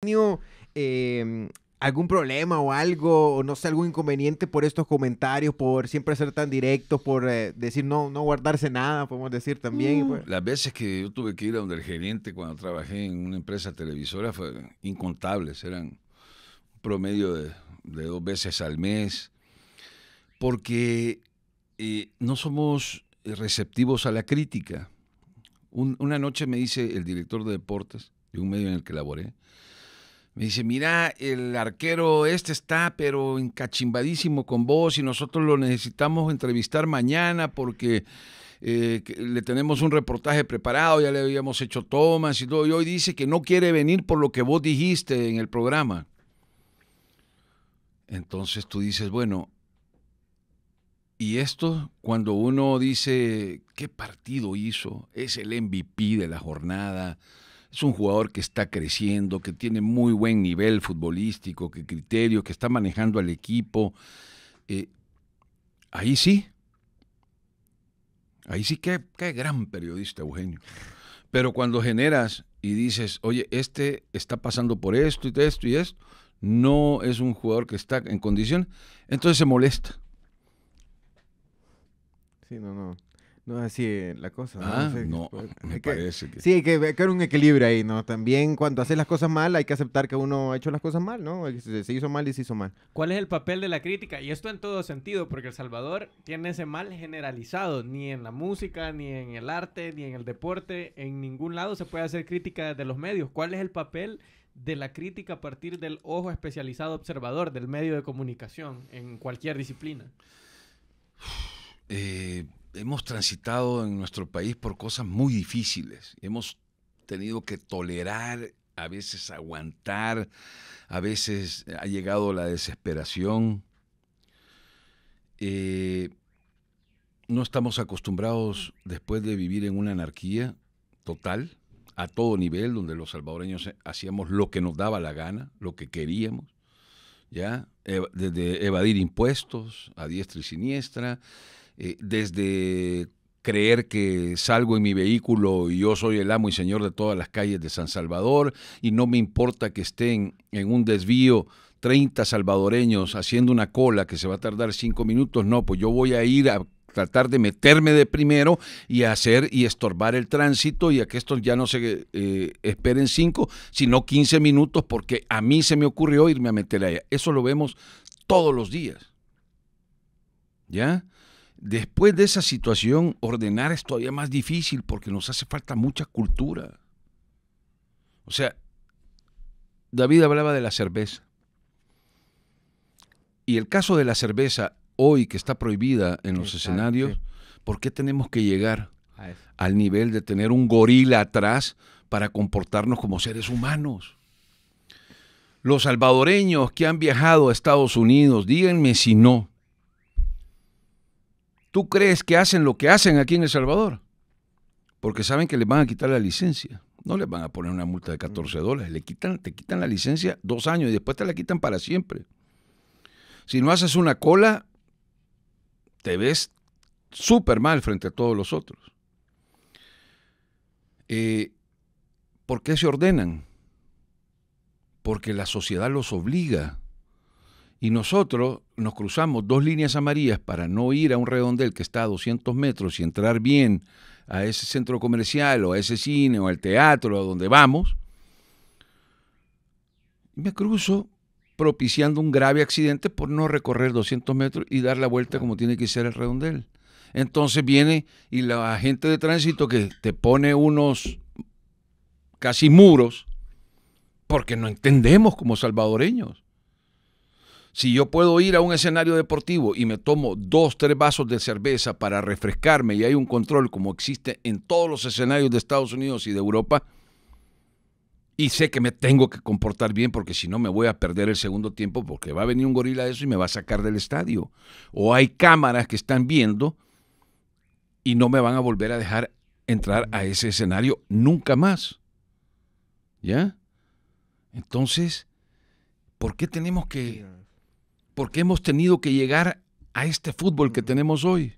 tenido em, algún problema o algo, o no sé, algún inconveniente por estos comentarios, por siempre ser tan directos, por eh, decir no, no guardarse nada, podemos decir también? Mm. Pues Las veces que yo tuve que ir a donde el gerente cuando trabajé en una empresa televisora fue incontables, eran un promedio de, dos veces al mes, porque eh, no somos receptivos a la crítica. una noche me dice el director de deportes de un medio en el que laboré, me dice, mira, el arquero este está pero encachimbadísimo con vos y nosotros lo necesitamos entrevistar mañana porque eh, le tenemos un reportaje preparado, ya le habíamos hecho tomas y todo, y hoy dice que no quiere venir por lo que vos dijiste en el programa. Entonces tú dices, bueno, y esto cuando uno dice, ¿qué partido hizo? Es el MVP de la jornada, es un jugador que está creciendo, que tiene muy buen nivel futbolístico, que criterio, que está manejando al equipo. Eh, ahí sí, ahí sí que, hay gran periodista, Eugenio. Pero cuando generas y dices, oye, este está pasando por esto y esto y esto, no es un jugador que está en condición, entonces se molesta. Sí, no, no. No, así eh, la cosa. Ah, no, me que, Sí, hay que ver un equilibrio ahí, ¿no? También cuando haces las cosas mal, hay que aceptar que uno ha hecho las cosas mal, ¿no? Se, hizo mal y se hizo mal. ¿Cuál es el papel de la crítica? Y esto en todo sentido, porque El Salvador tiene ese mal generalizado, ni en la música, ni en el arte, ni en el deporte, en ningún lado se puede hacer crítica de los medios. ¿Cuál es el papel de la crítica a partir del ojo especializado observador del medio de comunicación en cualquier disciplina? Eh, hemos transitado en nuestro país por cosas muy difíciles. Hemos tenido que tolerar, a veces aguantar, a veces ha llegado la desesperación. Eh, no estamos acostumbrados, después de vivir en una anarquía total, a todo nivel, donde los salvadoreños hacíamos lo que nos daba la gana, lo que queríamos, ¿ya? Desde evadir impuestos a diestra y siniestra, eh, desde creer que salgo en mi vehículo y yo soy el amo y señor de todas las calles de San Salvador y no me importa que estén en un desvío 30 salvadoreños haciendo una cola que se va a tardar 5 minutos, no, pues yo voy a ir a tratar de meterme de primero y hacer y estorbar el tránsito y a que estos ya no se eh, esperen 5, sino 15 minutos porque a mí se me ocurrió irme a meter allá. Eso lo vemos todos los días. ¿Ya? Después de esa situación, ordenar es todavía más difícil porque nos hace falta mucha cultura. O sea, David hablaba de la cerveza. Y el caso de la cerveza hoy que está prohibida en los escenarios, ¿por qué tenemos que llegar al nivel de tener un gorila atrás para comportarnos como seres humanos? Los salvadoreños que han viajado a Estados Unidos, díganme si no, ¿Tú crees que hacen lo que hacen aquí en El Salvador? Porque saben que les van a quitar la licencia. No les van a poner una multa de 14 mm. dólares. Le quitan, te quitan la licencia dos años y después te la quitan para siempre. Si no haces una cola, te ves súper mal frente a todos los otros. Eh, ¿Por qué se ordenan? Porque la sociedad los obliga y nosotros nos cruzamos dos líneas amarillas para no ir a un redondel que está a 200 metros y entrar bien a ese centro comercial o a ese cine o al teatro a donde vamos, me cruzo propiciando un grave accidente por no recorrer 200 metros y dar la vuelta como tiene que ser el redondel. Entonces viene y la gente de tránsito que te pone unos casi muros, porque no entendemos como salvadoreños si yo puedo ir a un escenario deportivo y me tomo dos, tres vasos de cerveza para refrescarme y hay un control como existe en todos los escenarios de Estados Unidos y de Europa, y sé que me tengo que comportar bien porque si no me voy a perder el segundo tiempo porque va a venir un gorila de eso y me va a sacar del estadio. O hay cámaras que están viendo y no me van a volver a dejar entrar a ese escenario nunca más. ¿Ya? Entonces, ¿por qué tenemos que porque hemos tenido que llegar a este fútbol que mm. tenemos hoy.